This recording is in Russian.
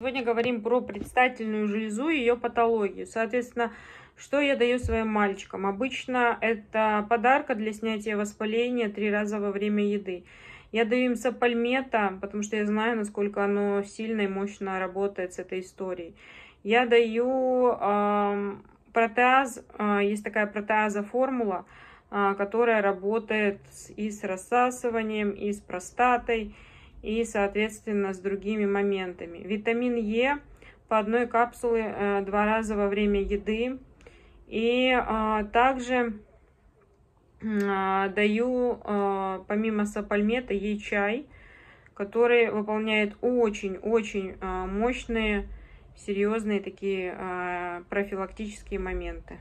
Сегодня говорим про предстательную железу и ее патологию. Соответственно, что я даю своим мальчикам? Обычно это подарка для снятия воспаления три раза во время еды. Я даю им сапальмета, потому что я знаю, насколько оно сильно и мощно работает с этой историей. Я даю э, протеаз, э, а, есть такая протеаза формула, э, а, которая работает и с рассасыванием, и с простатой и, соответственно, с другими моментами. Витамин Е по одной капсулы э, два раза во время еды. И а, также а, даю, а, помимо сапальмета, ей чай, который выполняет очень-очень мощные, серьезные такие профилактические моменты.